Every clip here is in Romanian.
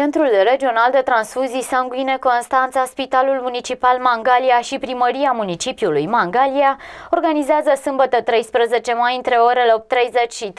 Centrul Regional de Transfuzii Sanguine Constanța, Spitalul Municipal Mangalia și Primăria Municipiului Mangalia organizează sâmbătă 13 mai între orele 8.30 și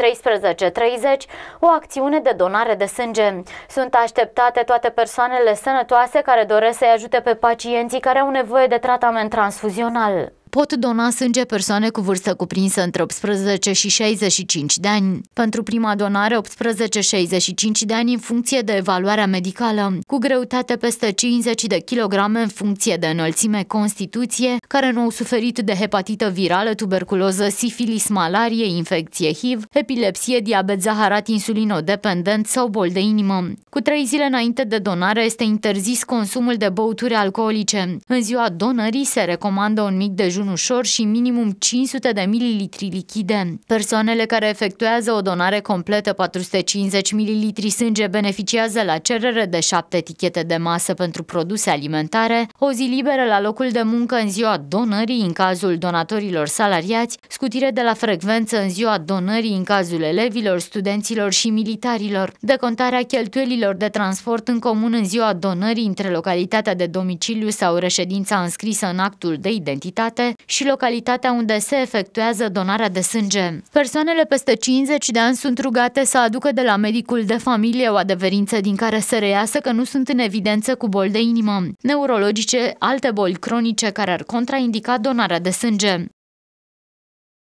13.30 o acțiune de donare de sânge. Sunt așteptate toate persoanele sănătoase care doresc să-i ajute pe pacienții care au nevoie de tratament transfuzional pot dona sânge persoane cu vârstă cuprinsă între 18 și 65 de ani. Pentru prima donare, 18-65 de ani în funcție de evaluarea medicală, cu greutate peste 50 de kilograme în funcție de înălțime constituție, care nu au suferit de hepatită virală, tuberculoză, sifilis, malarie, infecție HIV, epilepsie, diabet zaharat insulinodependent sau bol de inimă. Cu trei zile înainte de donare este interzis consumul de băuturi alcoolice. În ziua donării se recomandă un mic dejun dejun ușor și minimum 500 de mililitri lichide. Persoanele care efectuează o donare completă 450 mililitri sânge beneficiază la cerere de 7 etichete de masă pentru produse alimentare, o zi liberă la locul de muncă în ziua donării în cazul donatorilor salariați, scutire de la frecvență în ziua donării în cazul elevilor, studenților și militarilor, decontarea cheltuielilor de transport în comun în ziua donării între localitatea de domiciliu sau reședința înscrisă în actul de identitate, și localitatea unde se efectuează donarea de sânge. Persoanele peste 50 de ani sunt rugate să aducă de la medicul de familie o adeverință din care să reiasă că nu sunt în evidență cu boli de inimă, neurologice, alte boli cronice care ar contraindica donarea de sânge.